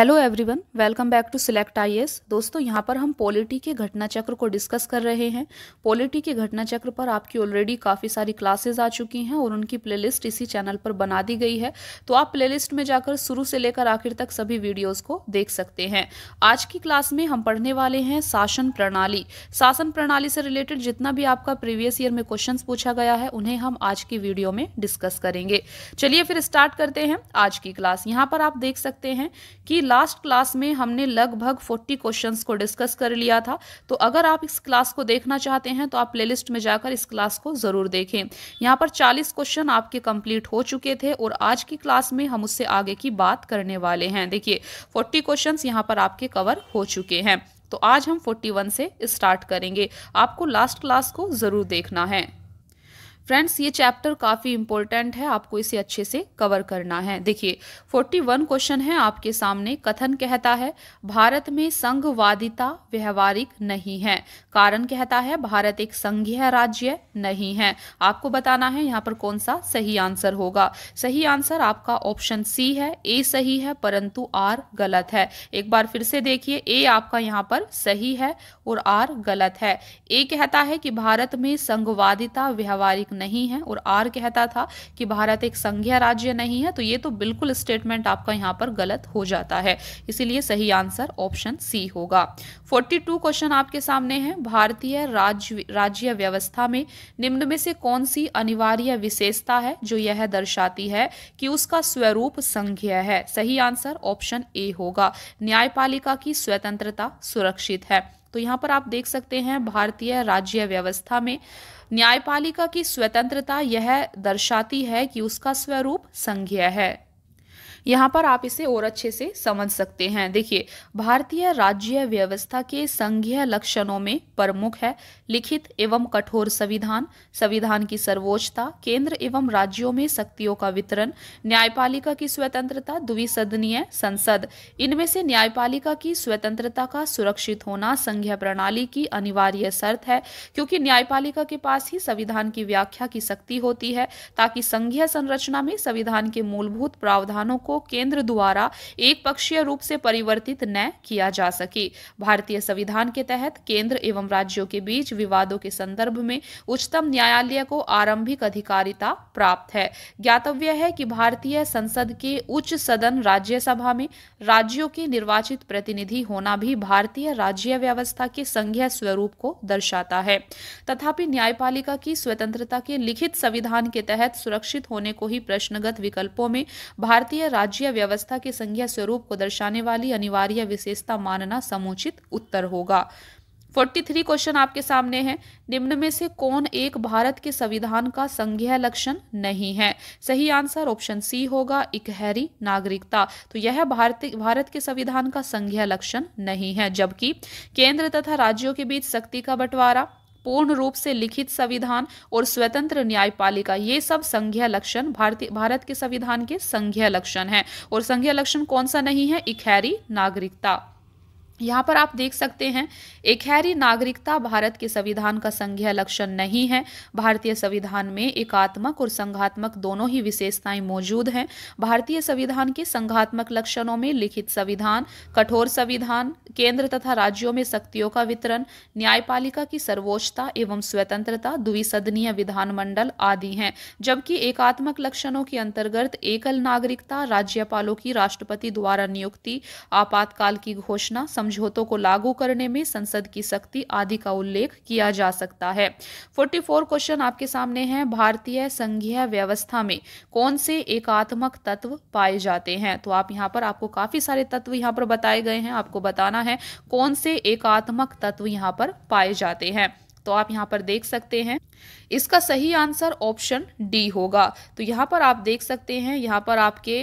hello everyone welcome back to select IAS दोस्तों यहाँ पर हम पॉलिटी के घटना चक्र को डिस्कस कर रहे हैं पॉलिटी के घटना चक्र पर आपकी ऑलरेडी काफ़ी सारी क्लासेस आ चुकी हैं और उनकी प्लेलिस्ट इसी चैनल पर बना दी गई है तो आप प्लेलिस्ट में जाकर शुरू से लेकर आखिर तक सभी वीडियोज़ को देख सकते हैं आज की क्लास में हम पढ़ने वाले हैं शासन प्रणाली शासन प्रणाली से रिलेटेड जितना भी आपका प्रीवियस ईयर में क्वेश्चन पूछा गया है उन्हें हम आज की वीडियो में डिस्कस करेंगे चलिए फिर स्टार्ट करते हैं आज की क्लास यहाँ पर आप देख सकते हैं कि लास्ट क्लास में हमने लगभग 40 क्वेश्चंस को डिस्कस कर लिया था तो अगर आप इस क्लास को देखना चाहते हैं तो आप प्लेलिस्ट में जाकर इस क्लास को ज़रूर देखें यहाँ पर 40 क्वेश्चन आपके कंप्लीट हो चुके थे और आज की क्लास में हम उससे आगे की बात करने वाले हैं देखिए 40 क्वेश्चन यहाँ पर आपके कवर हो चुके हैं तो आज हम 41 से स्टार्ट करेंगे आपको लास्ट क्लास को ज़रूर देखना है फ्रेंड्स ये चैप्टर काफ़ी इंपॉर्टेंट है आपको इसे अच्छे से कवर करना है देखिए 41 क्वेश्चन है आपके सामने कथन कहता है भारत में संघवादिता व्यवहारिक नहीं है कारण कहता है भारत एक संघीय राज्य नहीं है आपको बताना है यहाँ पर कौन सा सही आंसर होगा सही आंसर आपका ऑप्शन सी है ए सही है परंतु आर गलत है एक बार फिर से देखिए ए आपका यहाँ पर सही है और आर गलत है ए कहता है कि भारत में संघवादिता व्यवहारिक नहीं है और आर कहता था कि भारत एक संघीय राज्य नहीं है तो ये तो बिल्कुल स्टेटमेंट आपका यहाँ पर गलत हो जाता है इसीलिए सही आंसर ऑप्शन सी होगा 42 क्वेश्चन आपके सामने है भारतीय राज्य राज्य व्यवस्था में निम्न में से कौन सी अनिवार्य विशेषता है जो यह दर्शाती है कि उसका स्वरूप संघीय है सही आंसर ऑप्शन ए होगा न्यायपालिका की स्वतंत्रता सुरक्षित है तो यहाँ पर आप देख सकते हैं भारतीय राज्य व्यवस्था में न्यायपालिका की स्वतंत्रता यह दर्शाती है कि उसका स्वरूप संज्ञा है यहाँ पर आप इसे और अच्छे से समझ सकते हैं देखिए भारतीय राज्य व्यवस्था के संघीय लक्षणों में प्रमुख है लिखित एवं कठोर संविधान संविधान की सर्वोच्चता केंद्र एवं राज्यों में शक्तियों का वितरण न्यायपालिका की स्वतंत्रता द्विसदनीय संसद इनमें से न्यायपालिका की स्वतंत्रता का सुरक्षित होना संघीय प्रणाली की अनिवार्य शर्त है क्योंकि न्यायपालिका के पास ही संविधान की व्याख्या की शक्ति होती है ताकि संघीय संरचना में संविधान के मूलभूत प्रावधानों को को केंद्र द्वारा एक पक्षीय रूप से परिवर्तित न किया जा सके भारतीय संविधान के तहत केंद्र एवं राज्यों के बीच विवादों के संदर्भ में उच्चतम न्यायालय को आरंभिक अधिकारिता प्राप्त है ज्ञातव्य है कि भारतीय संसद के उच्च सदन राज्यसभा में राज्यों के निर्वाचित प्रतिनिधि होना भी भारतीय राज्य व्यवस्था के संघीय स्वरूप को दर्शाता है तथापि न्यायपालिका की स्वतंत्रता के लिखित संविधान के तहत सुरक्षित होने को ही प्रश्नगत विकल्पों में भारतीय राज्य व्यवस्था के संज्ञा स्वरूप को दर्शाने वाली अनिवार्य विशेषता मानना समुचित उत्तर होगा 43 क्वेश्चन आपके सामने है निम्न में से कौन एक भारत के संविधान का संघीय लक्षण नहीं है सही आंसर ऑप्शन सी होगा इकहरी नागरिकता तो यह भारत भारत के संविधान का संघीय लक्षण नहीं है जबकि केंद्र तथा राज्यों के बीच शक्ति का बंटवारा पूर्ण रूप से लिखित संविधान और स्वतंत्र न्यायपालिका ये सब संघीय लक्षण भारतीय भारत के संविधान के संघीय लक्षण हैं और संघीय लक्षण कौन सा नहीं है इखैरी नागरिकता यहाँ पर आप देख सकते हैं एक खैरी नागरिकता भारत के संविधान का संघीय लक्षण नहीं है भारतीय संविधान में एकात्मक और संघात्मक दोनों ही विशेषताएं मौजूद हैं भारतीय संविधान के संघात्मक लक्षणों में लिखित संविधान कठोर संविधान केंद्र तथा राज्यों में शक्तियों का वितरण न्यायपालिका की सर्वोच्चता एवं स्वतंत्रता द्विसदनीय विधानमंडल आदि हैं जबकि एकात्मक लक्षणों के अंतर्गत एकल नागरिकता राज्यपालों की राष्ट्रपति द्वारा नियुक्ति आपातकाल की घोषणा समझौतों को लागू करने में संसद की शक्ति आदि का उल्लेख किया जा सकता है 44 क्वेश्चन आपके सामने हैं भारतीय संघीय व्यवस्था में कौन से एकात्मक तत्व पाए जाते हैं तो आप यहाँ पर आपको काफी सारे तत्व यहाँ पर बताए गए हैं आपको बताना है कौन से एकात्मक तत्व यहाँ पर पाए जाते हैं तो आप यहां पर देख सकते हैं इसका सही आंसर ऑप्शन डी होगा तो यहां पर आप देख सकते हैं यहां पर आपके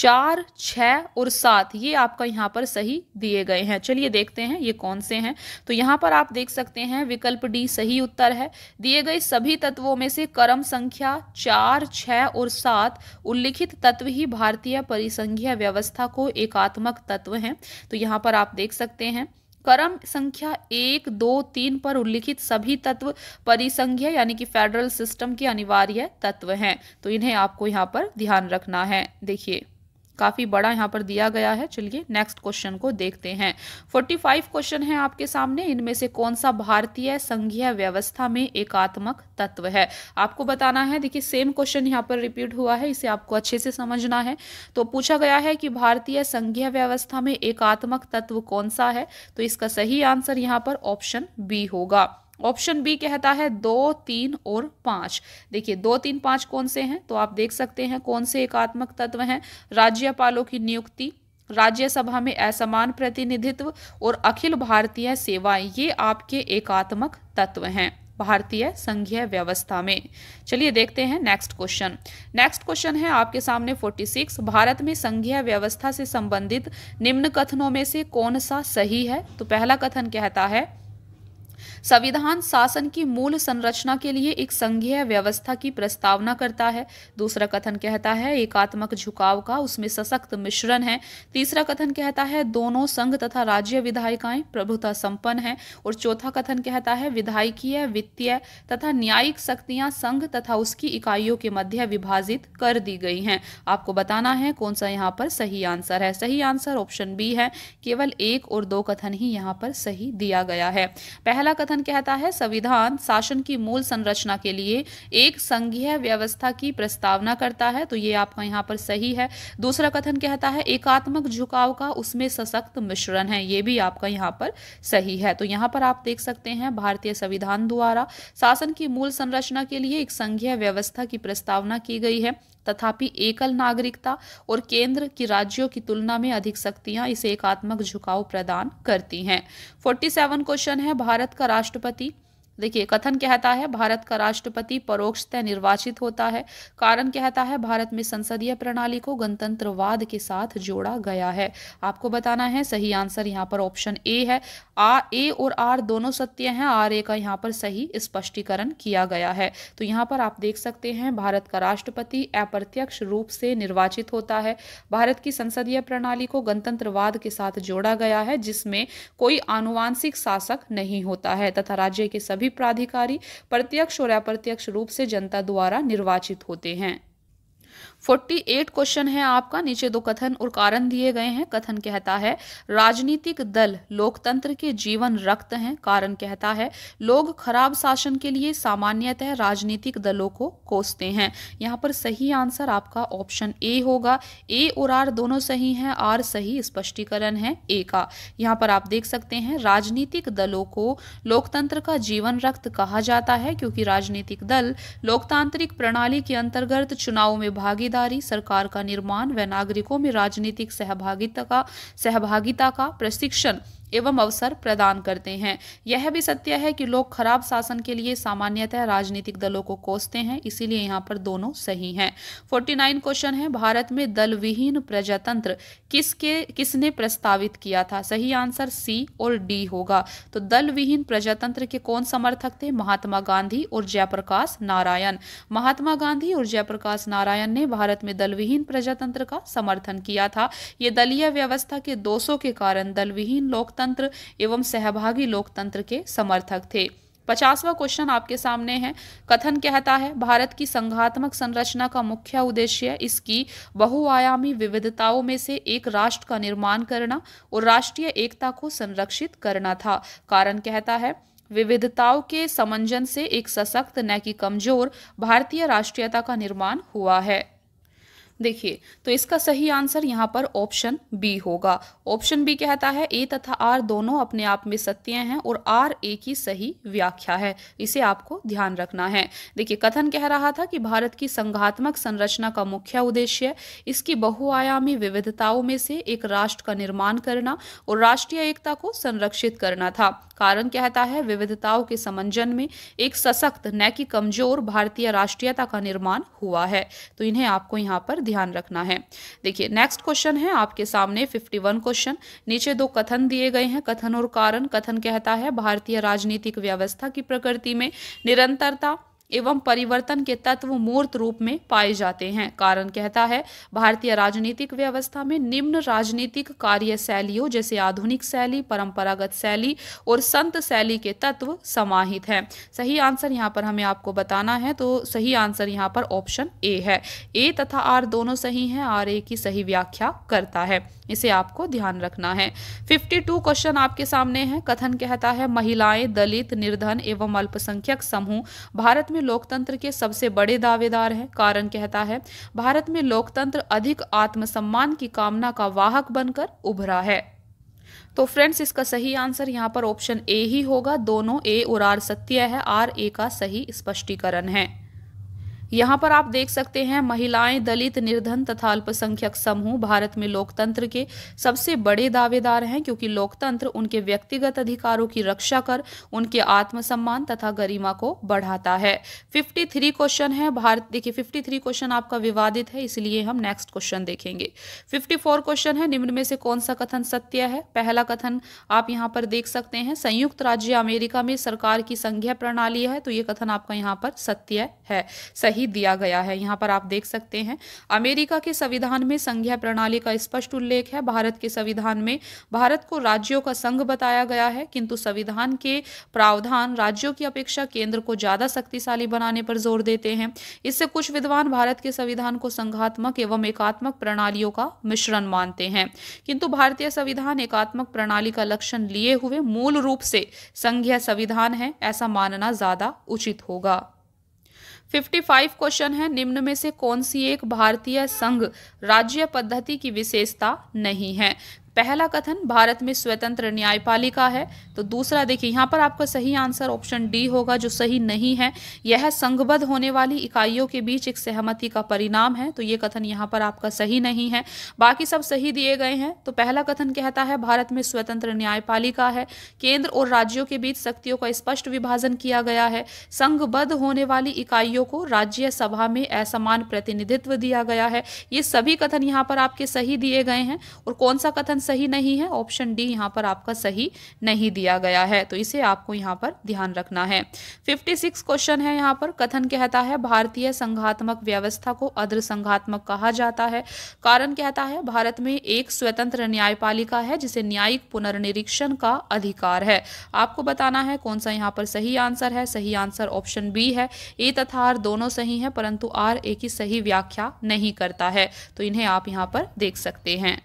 चार छ और सात ये आपका यहाँ पर सही दिए गए हैं चलिए देखते हैं ये कौन से हैं तो यहाँ पर आप देख सकते हैं विकल्प डी सही उत्तर है दिए गए सभी तत्वों में से कर्म संख्या चार छ और सात उल्लिखित तत्व ही भारतीय परिसंघीय व्यवस्था को एकात्मक तत्व हैं तो यहाँ पर आप देख सकते हैं कर्म संख्या एक दो तीन पर उल्लिखित सभी तत्व परिसंघ्य यानी कि फेडरल सिस्टम के अनिवार्य तत्व हैं तो इन्हें आपको यहाँ पर ध्यान रखना है देखिए काफ़ी बड़ा यहाँ पर दिया गया है चलिए नेक्स्ट क्वेश्चन को देखते हैं 45 क्वेश्चन है आपके सामने इनमें से कौन सा भारतीय संघीय व्यवस्था में एकात्मक तत्व है आपको बताना है देखिए सेम क्वेश्चन यहाँ पर रिपीट हुआ है इसे आपको अच्छे से समझना है तो पूछा गया है कि भारतीय संघीय व्यवस्था में एकात्मक तत्व कौन सा है तो इसका सही आंसर यहाँ पर ऑप्शन बी होगा ऑप्शन बी कहता है दो तीन और पांच देखिए दो तीन पांच कौन से हैं तो आप देख सकते हैं कौन से एकात्मक तत्व हैं राज्यपालों की नियुक्ति राज्यसभा में असमान प्रतिनिधित्व और अखिल भारतीय सेवाएं ये आपके एकात्मक तत्व हैं भारतीय संघीय व्यवस्था में चलिए देखते हैं नेक्स्ट क्वेश्चन नेक्स्ट क्वेश्चन है आपके सामने 46 भारत में संघीय व्यवस्था से संबंधित निम्न कथनों में से कौन सा सही है तो पहला कथन कहता है संविधान शासन की मूल संरचना के लिए एक संघीय व्यवस्था की प्रस्तावना करता है दूसरा कथन कहता है एकात्मक झुकाव का उसमें सशक्त मिश्रण है तीसरा कथन कहता है दोनों संघ तथा राज्य विधायिकाएं प्रभुता संपन्न है और चौथा कथन कहता है विधायकीय वित्तीय तथा न्यायिक शक्तियां संघ तथा उसकी इकाइयों के मध्य विभाजित कर दी गई है आपको बताना है कौन सा यहाँ पर सही आंसर है सही आंसर ऑप्शन बी है केवल एक और दो कथन ही यहाँ पर सही दिया गया है पहला कथन संशोधन कहता है संविधान शासन की मूल संरचना के लिए एक संघीय व्यवस्था की प्रस्तावना करता है तो ये आपका यहाँ पर सही है दूसरा कथन कहता है एकात्मक झुकाव का उसमें सशक्त मिश्रण है ये भी आपका यहाँ पर सही है तो यहाँ पर आप देख सकते हैं भारतीय संविधान द्वारा शासन की मूल संरचना के लिए एक संघीय व्यवस्था की प्रस्तावना की गई है तथापि एकल नागरिकता और केंद्र की राज्यों की तुलना में अधिक शक्तियां इसे एकात्मक झुकाव प्रदान करती हैं 47 क्वेश्चन है भारत का राष्ट्रपति देखिए कथन कहता है भारत का राष्ट्रपति परोक्षतः निर्वाचित होता है कारण कहता है भारत में संसदीय प्रणाली को गणतंत्रवाद के साथ जोड़ा गया है आपको बताना है सही आंसर यहाँ पर ऑप्शन ए है आ ए और आर दोनों सत्य हैं आर ए का यहाँ पर सही स्पष्टीकरण किया गया है तो यहाँ पर आप देख सकते हैं भारत का राष्ट्रपति अप्रत्यक्ष रूप से निर्वाचित होता है भारत की संसदीय प्रणाली को गणतंत्रवाद के साथ जोड़ा गया है जिसमें कोई आनुवांशिक शासक नहीं होता है तथा राज्य के सभी सभी प्राधिकारी प्रत्यक्ष और अप्रत्यक्ष रूप से जनता द्वारा निर्वाचित होते हैं 48 क्वेश्चन है आपका नीचे दो कथन और कारण दिए गए हैं कथन कहता है राजनीतिक दल लोकतंत्र के जीवन रक्त हैं कारण कहता है लोग खराब शासन के लिए सामान्यतः राजनीतिक दलों को कोसते हैं यहाँ पर सही आंसर आपका ऑप्शन ए होगा ए और आर दोनों सही हैं आर सही स्पष्टीकरण है ए का यहाँ पर आप देख सकते हैं राजनीतिक दलों को लोकतंत्र का जीवन रक्त कहा जाता है क्योंकि राजनीतिक दल लोकतांत्रिक प्रणाली के अंतर्गत चुनाव में भागीदार जिम्मेदारी सरकार का निर्माण व नागरिकों में राजनीतिक सहभागिता का सहभागिता का प्रशिक्षण एवं अवसर प्रदान करते हैं यह भी सत्य है कि लोग खराब शासन के लिए सामान्यतः राजनीतिक दलों को कोसते हैं इसीलिए यहाँ पर दोनों सही हैं 49 क्वेश्चन है भारत में विहीन प्रजातंत्र किसके किसने प्रस्तावित किया था सही आंसर सी और डी होगा तो दल विहीन प्रजातंत्र के कौन समर्थक थे महात्मा गांधी और जयप्रकाश नारायण महात्मा गांधी और जयप्रकाश नारायण ने भारत में दलविहीन प्रजातंत्र का समर्थन किया था ये दलीय व्यवस्था के दोषों के कारण दलविहीन लोक लोकतंत्र एवं सहभागी लोकतंत्र के समर्थक थे पचासवा क्वेश्चन आपके सामने है कथन कहता है भारत की संघात्मक संरचना का मुख्य उद्देश्य इसकी बहुआयामी विविधताओं में से एक राष्ट्र का निर्माण करना और राष्ट्रीय एकता को संरक्षित करना था कारण कहता है विविधताओं के समंजन से एक सशक्त न कि कमजोर भारतीय राष्ट्रीयता का निर्माण हुआ है देखिए तो इसका सही आंसर यहाँ पर ऑप्शन बी होगा ऑप्शन बी कहता है ए तथा आर दोनों अपने आप में सत्य हैं और आर ए की सही व्याख्या है इसे आपको ध्यान रखना है देखिए कथन कह रहा था कि भारत की संघात्मक संरचना का मुख्य उद्देश्य इसकी बहुआयामी विविधताओं में से एक राष्ट्र का निर्माण करना और राष्ट्रीय एकता को संरक्षित करना था कारण कहता है विविधताओं के समंजन में एक सशक्त न कि कमजोर भारतीय राष्ट्रीयता का निर्माण हुआ है तो इन्हें आपको यहाँ पर ध्यान रखना है देखिए नेक्स्ट क्वेश्चन है आपके सामने 51 क्वेश्चन नीचे दो कथन दिए गए हैं कथन और कारण कथन कहता है भारतीय राजनीतिक व्यवस्था की प्रकृति में निरंतरता एवं परिवर्तन के तत्व मूर्त रूप में पाए जाते हैं कारण कहता है भारतीय राजनीतिक व्यवस्था में निम्न राजनीतिक कार्य शैलियों जैसे आधुनिक शैली परंपरागत शैली और संत शैली के तत्व समाहित हैं सही आंसर यहाँ पर हमें आपको बताना है तो सही आंसर यहाँ पर ऑप्शन ए है ए तथा आर दोनों सही हैं आर ए की सही व्याख्या करता है इसे आपको ध्यान रखना है 52 क्वेश्चन आपके सामने है कथन कहता है महिलाएं दलित निर्धन एवं अल्पसंख्यक समूह भारत में में लोकतंत्र के सबसे बड़े दावेदार हैं कारण कहता है भारत में लोकतंत्र अधिक आत्मसम्मान की कामना का वाहक बनकर उभरा है तो फ्रेंड्स इसका सही आंसर यहाँ पर ऑप्शन ए ही होगा दोनों ए और आर सत्य है आर ए का सही स्पष्टीकरण है यहाँ पर आप देख सकते हैं महिलाएं दलित निर्धन तथा अल्पसंख्यक समूह भारत में लोकतंत्र के सबसे बड़े दावेदार हैं क्योंकि लोकतंत्र उनके व्यक्तिगत अधिकारों की रक्षा कर उनके आत्मसम्मान तथा गरिमा को बढ़ाता है 53 क्वेश्चन है भारत देखिए 53 क्वेश्चन आपका विवादित है इसलिए हम नेक्स्ट क्वेश्चन देखेंगे फिफ्टी क्वेश्चन है निम्न में से कौन सा कथन सत्य है पहला कथन आप यहाँ पर देख सकते हैं संयुक्त राज्य अमेरिका में सरकार की संघ्या प्रणाली है तो ये कथन आपका यहाँ पर सत्य है सही ही दिया गया है यहाँ पर आप देख सकते हैं अमेरिका के संविधान में संघीय प्रणाली का स्पष्ट उल्लेख है भारत के संविधान में भारत को राज्यों का संघ बताया गया है किंतु संविधान के प्रावधान राज्यों की अपेक्षा केंद्र को ज्यादा शक्तिशाली बनाने पर जोर देते हैं इससे कुछ विद्वान भारत के संविधान को संघात्मक एवं एकात्मक प्रणालियों का मिश्रण मानते हैं किंतु भारतीय संविधान एकात्मक प्रणाली का लक्षण लिए हुए मूल रूप से संघीय संविधान है ऐसा मानना ज्यादा उचित होगा 55 क्वेश्चन है निम्न में से कौन सी एक भारतीय संघ राज्य पद्धति की विशेषता नहीं है पहला कथन भारत में स्वतंत्र न्यायपालिका है तो दूसरा देखिए यहाँ पर आपका सही आंसर ऑप्शन डी होगा जो सही नहीं है यह संघबद्ध होने वाली इकाइयों के बीच एक सहमति का परिणाम है तो ये कथन यहाँ पर आपका सही नहीं है बाकी सब सही दिए गए हैं तो पहला कथन कहता है भारत में स्वतंत्र न्यायपालिका है केंद्र और राज्यों के बीच शक्तियों का स्पष्ट विभाजन किया गया है संघबद्ध होने वाली इकाइयों को राज्य सभा में असमान प्रतिनिधित्व दिया गया है ये सभी कथन यहाँ पर आपके सही दिए गए हैं और कौन सा कथन सही नहीं है ऑप्शन डी यहाँ पर आपका सही नहीं दिया गया है तो इसे आपको यहाँ पर ध्यान रखना है फिफ्टी सिक्स क्वेश्चन है यहाँ पर कथन कहता है भारतीय संघात्मक व्यवस्था को अद्र संघात्मक कहा जाता है कारण कहता है भारत में एक स्वतंत्र न्यायपालिका है जिसे न्यायिक पुनर्निरीक्षण का अधिकार है आपको बताना है कौन सा यहाँ पर सही आंसर है सही आंसर ऑप्शन बी है ए तथा आर दोनों सही है परंतु आर ए की सही व्याख्या नहीं करता है तो इन्हें आप यहाँ पर देख सकते हैं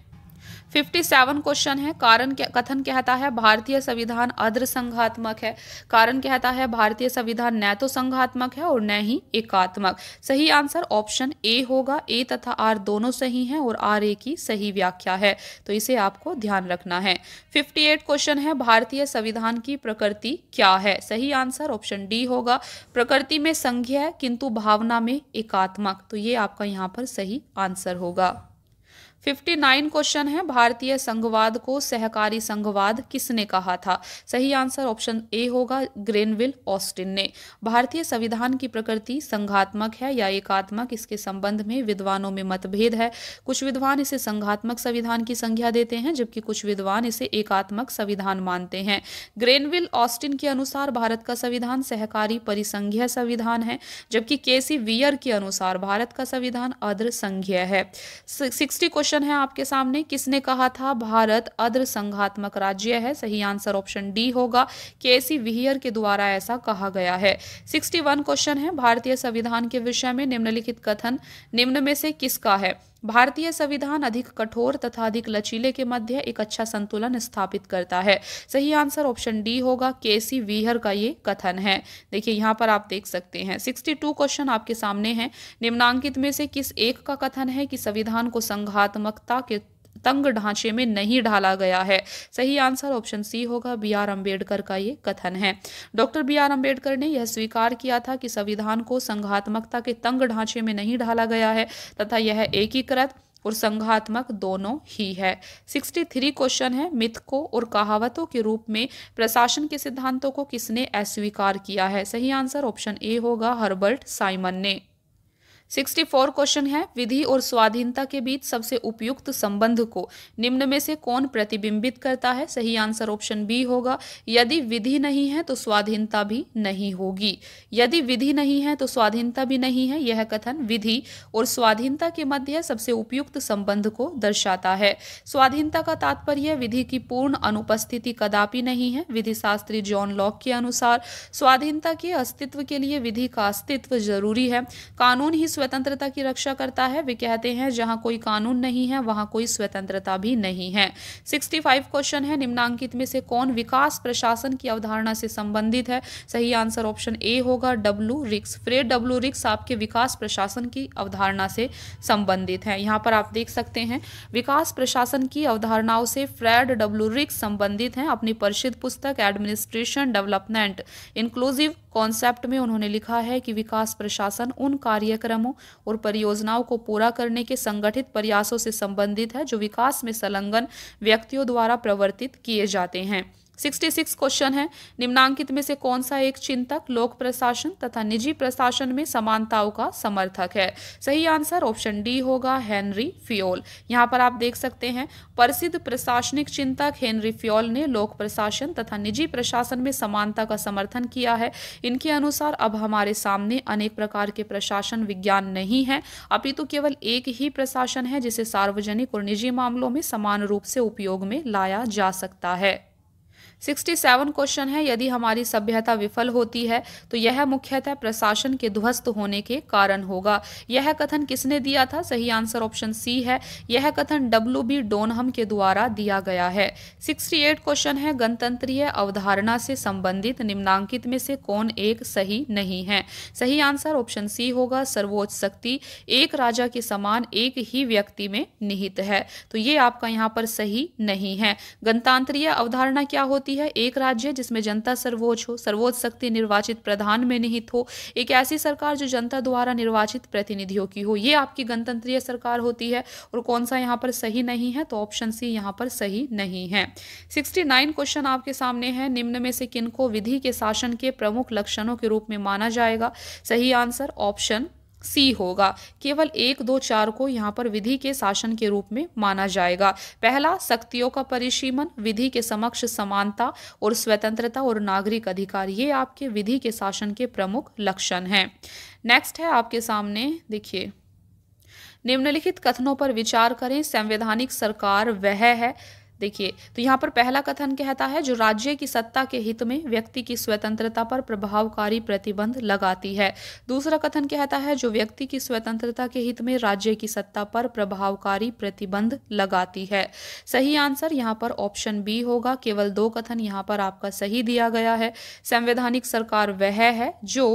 57 क्वेश्चन है कारण कथन कहता है भारतीय संविधान अद्र संघात्मक है कारण कहता है भारतीय संविधान न तो संघात्मक है और न ही एकात्मक सही आंसर ऑप्शन ए होगा ए तथा आर दोनों सही हैं और आर ए की सही व्याख्या है तो इसे आपको ध्यान रखना है 58 क्वेश्चन है भारतीय संविधान की प्रकृति क्या है सही आंसर ऑप्शन डी होगा प्रकृति में संज्ञा है किंतु भावना में एकात्मक तो ये आपका यहाँ पर सही आंसर होगा फिफ्टी नाइन क्वेश्चन है भारतीय संघवाद को सहकारी संघवाद किसने कहा था सही आंसर ऑप्शन ए होगा ग्रेनविल ऑस्टिन ने भारतीय संविधान की प्रकृति संघात्मक है या एकात्मक इसके संबंध में विद्वानों में मतभेद है कुछ विद्वान इसे संघात्मक संविधान की संज्ञा देते हैं जबकि कुछ विद्वान इसे एकात्मक संविधान मानते हैं ग्रेनविल ऑस्टिन के अनुसार भारत का संविधान सहकारी परिसंघीय संविधान है जबकि केसी वियर के अनुसार भारत का संविधान अद्र संघीय है सिक्सटी क्वेश्चन ऑप्शन है आपके सामने किसने कहा था भारत अद्र संघात्मक राज्य है सही आंसर ऑप्शन डी होगा के सी विहियर के द्वारा ऐसा कहा गया है 61 क्वेश्चन है भारतीय संविधान के विषय में निम्नलिखित कथन निम्न में से किसका है भारतीय संविधान अधिक कठोर तथा अधिक लचीले के मध्य एक अच्छा संतुलन स्थापित करता है सही आंसर ऑप्शन डी होगा के सी वीहर का ये कथन है देखिए यहाँ पर आप देख सकते हैं 62 क्वेश्चन आपके सामने हैं निम्नांकित में से किस एक का कथन है कि संविधान को संघात्मकता के तंग ढांचे में नहीं ढाला गया है सही आंसर ऑप्शन सी होगा बी आर अम्बेडकर का ये कथन है डॉक्टर बी आर अम्बेडकर ने यह स्वीकार किया था कि संविधान को संघात्मकता के तंग ढांचे में नहीं ढाला गया है तथा यह एकीकृत और संघात्मक दोनों ही है 63 क्वेश्चन है मिथकों और कहावतों के रूप में प्रशासन के सिद्धांतों को किसने अस्वीकार किया है सही आंसर ऑप्शन ए होगा हर्बर्ट साइमन ने 64 क्वेश्चन है विधि और स्वाधीनता के बीच सबसे उपयुक्त संबंध को निम्न में से कौन प्रतिबिंबित करता है सही आंसर ऑप्शन बी होगा यदि विधि नहीं है तो स्वाधीनता भी नहीं होगी यदि विधि नहीं है तो स्वाधीनता भी नहीं है यह कथन विधि और स्वाधीनता के मध्य सबसे उपयुक्त संबंध को दर्शाता है स्वाधीनता का तात्पर्य विधि की पूर्ण अनुपस्थिति कदापि नहीं है विधि शास्त्री जॉन लॉक के अनुसार स्वाधीनता के अस्तित्व के लिए विधि का अस्तित्व जरूरी है कानून ही स्वतंत्रता की रक्षा करता है वे कहते हैं जहां कोई कानून नहीं है वहां कोई स्वतंत्रता भी नहीं है 65 क्वेश्चन है निम्नांकित में से कौन विकास प्रशासन की अवधारणा से संबंधित है सही आंसर ऑप्शन ए होगा डब्लू रिक्स फ्रेड डब्लू रिक्स आपके विकास प्रशासन की अवधारणा से संबंधित है यहाँ पर आप देख सकते हैं विकास प्रशासन की अवधारणाओं से फ्रेड डब्लू रिक्स संबंधित हैं अपनी परिषद पुस्तक एडमिनिस्ट्रेशन डेवलपमेंट इंक्लूसिव कॉन्सेप्ट में उन्होंने लिखा है कि विकास प्रशासन उन कार्यक्रमों कार्यों और परियोजनाओं को पूरा करने के संगठित प्रयासों से संबंधित है जो विकास में संलग्न व्यक्तियों द्वारा प्रवर्तित किए जाते हैं सिक्सटी सिक्स क्वेश्चन है निम्नांकित में से कौन सा एक चिंतक लोक प्रशासन तथा निजी प्रशासन में समानताओं का समर्थक है सही आंसर ऑप्शन डी होगा हेनरी फ्योल यहाँ पर आप देख सकते हैं प्रसिद्ध प्रशासनिक चिंतक हेनरी फ्योल ने लोक प्रशासन तथा निजी प्रशासन में समानता का समर्थन किया है इनके अनुसार अब हमारे सामने अनेक प्रकार के प्रशासन विज्ञान नहीं है अपितु तो केवल एक ही प्रशासन है जिसे सार्वजनिक और निजी मामलों में समान रूप से उपयोग में लाया जा सकता है सिक्सटी सेवन क्वेश्चन है यदि हमारी सभ्यता विफल होती है तो यह मुख्यतः प्रशासन के ध्वस्त होने के कारण होगा यह कथन किसने दिया था सही आंसर ऑप्शन सी है यह कथन डब्ल्यू बी डोनहम के द्वारा दिया गया है सिक्सटी एट क्वेश्चन है गणतंत्रीय अवधारणा से संबंधित निम्नांकित में से कौन एक सही नहीं है सही आंसर ऑप्शन सी होगा सर्वोच्च शक्ति एक राजा के समान एक ही व्यक्ति में निहित है तो ये आपका यहाँ पर सही नहीं है गणतांत्रीय अवधारणा क्या होती शक्ति है एक राज्य जिसमें जनता सर्वोच्च हो सर्वोच्च शक्ति निर्वाचित प्रधान में निहित हो एक ऐसी सरकार जो जनता द्वारा निर्वाचित प्रतिनिधियों की हो ये आपकी गणतंत्रीय सरकार होती है और कौन सा यहाँ पर सही नहीं है तो ऑप्शन सी यहाँ पर सही नहीं है सिक्सटी क्वेश्चन आपके सामने है निम्न में से किनको विधि के शासन के प्रमुख लक्षणों के रूप में माना जाएगा सही आंसर ऑप्शन सी होगा केवल एक दो चार को यहाँ पर विधि के शासन के रूप में माना जाएगा पहला शक्तियों का परिसीमन विधि के समक्ष समानता और स्वतंत्रता और नागरिक अधिकार ये आपके विधि के शासन के प्रमुख लक्षण हैं नेक्स्ट है आपके सामने देखिए निम्नलिखित कथनों पर विचार करें संवैधानिक सरकार वह है देखिए तो यहाँ पर पहला कथन कहता है जो राज्य की सत्ता के हित में व्यक्ति की स्वतंत्रता पर प्रभावकारी प्रतिबंध लगाती है दूसरा कथन कहता है जो व्यक्ति की स्वतंत्रता के हित में राज्य की सत्ता पर प्रभावकारी प्रतिबंध लगाती है सही आंसर यहाँ पर ऑप्शन बी होगा केवल दो कथन यहाँ पर आपका सही दिया गया है संवैधानिक सरकार वह है जो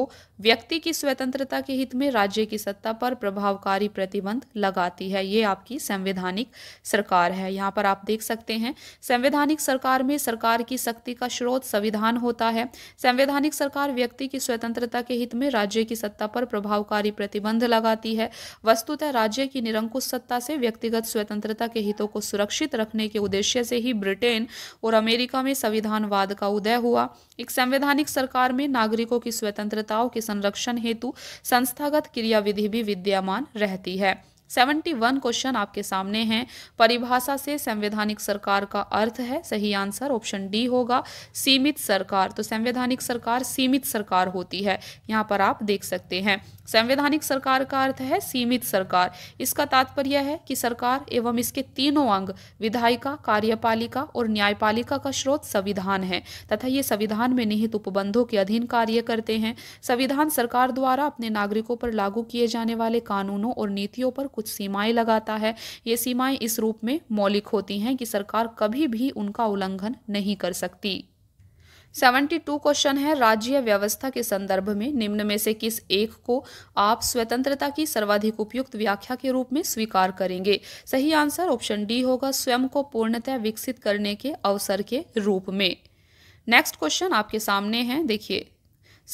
व्यक्ति की स्वतंत्रता के हित में राज्य की सत्ता पर प्रभावकारी प्रतिबंध लगाती है ये आपकी संवैधानिक सरकार है यहाँ पर आप देख सकते हैं हैं संवैधानिक सरकार में सरकार की शक्ति का स्रोत संविधान होता है संवैधानिक सरकार व्यक्ति की स्वतंत्रता के हित में राज्य की सत्ता पर प्रभावकारी प्रतिबंध लगाती है वस्तुतः राज्य की निरंकुश सत्ता से व्यक्तिगत स्वतंत्रता के हितों को सुरक्षित रखने के उद्देश्य से ही ब्रिटेन और अमेरिका में संविधानवाद का उदय हुआ एक संवैधानिक सरकार में नागरिकों की स्वतंत्रताओं के संरक्षण हेतु संस्थागत क्रियाविधि भी विद्यमान रहती है 71 क्वेश्चन आपके सामने हैं परिभाषा से संवैधानिक सरकार का अर्थ है सही आंसर ऑप्शन डी होगा सीमित सरकार तो संवैधानिक सरकार सीमित सरकार होती है यहाँ पर आप देख सकते हैं संवैधानिक सरकार का अर्थ है सीमित सरकार इसका तात्पर्य है कि सरकार एवं इसके तीनों अंग विधायिका कार्यपालिका और न्यायपालिका का स्रोत संविधान है तथा ये संविधान में निहित उपबंधों के अधीन कार्य करते हैं संविधान सरकार द्वारा अपने नागरिकों पर लागू किए जाने वाले कानूनों और नीतियों पर कुछ सीमाएं लगाता है ये सीमाएं इस रूप में मौलिक होती हैं कि सरकार कभी भी उनका उल्लंघन नहीं कर सकती सेवेंटी टू क्वेश्चन है राज्य व्यवस्था के संदर्भ में निम्न में से किस एक को आप स्वतंत्रता की सर्वाधिक उपयुक्त व्याख्या के रूप में स्वीकार करेंगे सही आंसर ऑप्शन डी होगा स्वयं को पूर्णतः विकसित करने के अवसर के रूप में नेक्स्ट क्वेश्चन आपके सामने है देखिए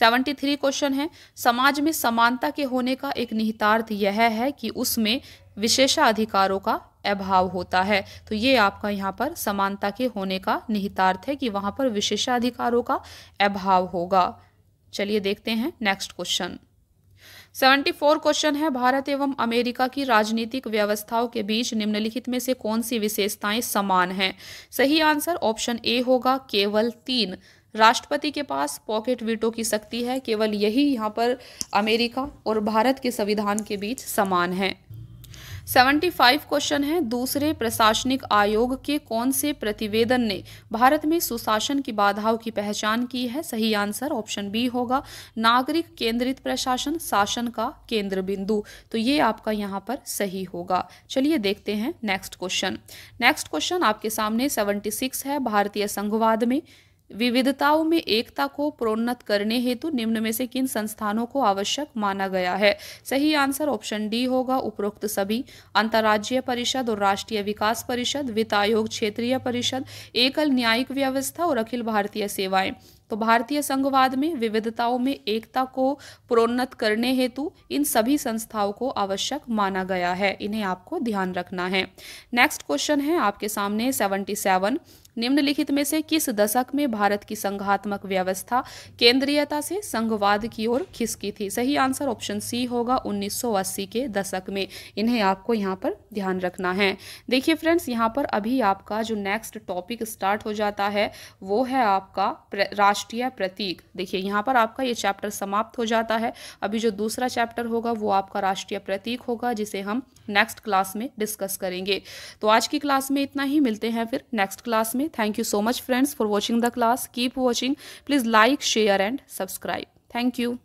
सेवेंटी थ्री क्वेश्चन है समाज में समानता के होने का एक निहितार्थ यह है कि उसमें विशेषाधिकारों का अभाव होता है तो ये आपका यहाँ पर समानता के होने का निहितार्थ है कि वहाँ पर विशेषाधिकारों का अभाव होगा चलिए देखते हैं next question seventy four question है भारत एवं अमेरिका की राजनीतिक व्यवस्थाओं के बीच निम्नलिखित में से कौन सी विशेषताएं समान हैं सही आंसर ऑप्शन ए होगा केवल तीन राष्ट्रपति के पास पॉकेट वीटो की शक्ति है केवल यही यहाँ पर अमेरिका और भारत के संविधान के बीच समान है सेवेंटी फाइव क्वेश्चन है दूसरे प्रशासनिक आयोग के कौन से प्रतिवेदन ने भारत में सुशासन की बाधाओं की पहचान की है सही आंसर ऑप्शन बी होगा नागरिक केंद्रित प्रशासन शासन का केंद्र बिंदु तो ये आपका यहाँ पर सही होगा चलिए देखते हैं नेक्स्ट क्वेश्चन नेक्स्ट क्वेश्चन आपके सामने सेवेंटी सिक्स है भारतीय संघवाद में विविधताओं में एकता को प्रोन्नत करने हेतु निम्न में से किन संस्थानों को आवश्यक माना गया है सही आंसर ऑप्शन डी होगा उपरोक्त सभी अंतर्राज्यीय परिषद और राष्ट्रीय विकास परिषद वित्त आयोग क्षेत्रीय परिषद एकल न्यायिक व्यवस्था और अखिल भारतीय सेवाएं तो भारतीय संघवाद में विविधताओं में एकता को प्रोन्नत करने हेतु इन सभी संस्थाओं को आवश्यक माना गया है इन्हें आपको ध्यान रखना है नेक्स्ट क्वेश्चन है आपके सामने सेवेंटी सेवन निम्नलिखित में से किस दशक में भारत की संघात्मक व्यवस्था केंद्रीयता से संघवाद की ओर खिसकी थी सही आंसर ऑप्शन सी होगा 1980 के दशक में इन्हें आपको यहाँ पर ध्यान रखना है देखिए फ्रेंड्स यहाँ पर अभी आपका जो नेक्स्ट टॉपिक स्टार्ट हो जाता है वो है आपका राष्ट्रीय प्रतीक देखिए यहाँ पर आपका ये चैप्टर समाप्त हो जाता है अभी जो दूसरा चैप्टर होगा वो आपका राष्ट्रीय प्रतीक होगा जिसे हम नेक्स्ट क्लास में डिस्कस करेंगे तो आज की क्लास में इतना ही मिलते हैं फिर नेक्स्ट क्लास में में thank you so much friends for watching the class keep watching please like share and subscribe thank you